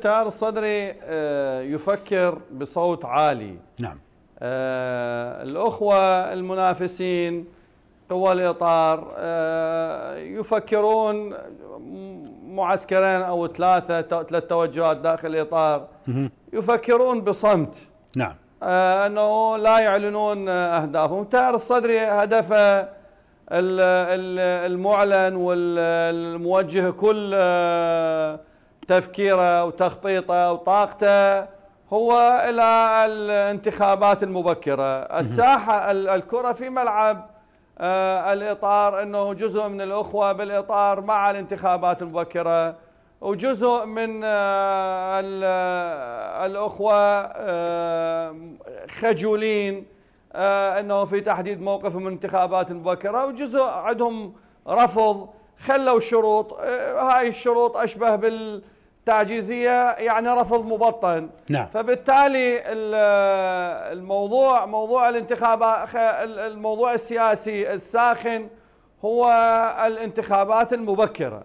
مختار صدري آه، يفكر بصوت عالي نعم آه، الأخوة المنافسين قوى الإطار آه، يفكرون معسكرين أو ثلاثة ثلاث توجهات داخل الإطار يفكرون بصمت نعم أنه لا يعلنون أهدافهم تار الصدري هدفه المعلن والموجه كل تفكيره وتخطيطه وطاقته هو الى الانتخابات المبكره الساحه الكره في ملعب آه، الاطار انه جزء من الاخوه بالاطار مع الانتخابات المبكره وجزء من آه، الاخوه آه، خجولين انه في تحديد موقف من الانتخابات المبكره وجزء عندهم رفض خلوا شروط هاي الشروط اشبه بال تعجيزية يعني رفض مبطن نعم. فبالتالي الموضوع موضوع الانتخابات الموضوع السياسي الساخن هو الانتخابات المبكرة